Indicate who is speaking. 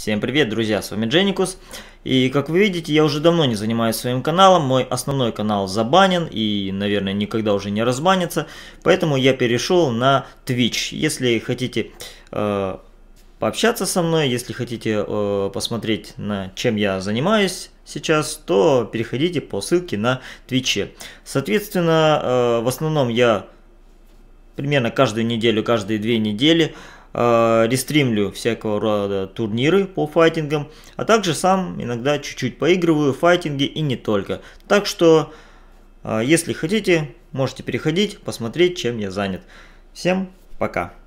Speaker 1: Всем привет, друзья, с вами Дженникус. И как вы видите, я уже давно не занимаюсь своим каналом, мой основной канал забанен и, наверное, никогда уже не разбанится, поэтому я перешел на Twitch. Если хотите э, пообщаться со мной, если хотите э, посмотреть, на чем я занимаюсь сейчас, то переходите по ссылке на Twitch. Соответственно, э, в основном я примерно каждую неделю, каждые две недели Э, рестримлю всякого рода турниры по файтингам, а также сам иногда чуть-чуть поигрываю в файтинги и не только. Так что, э, если хотите, можете переходить, посмотреть, чем я занят. Всем пока!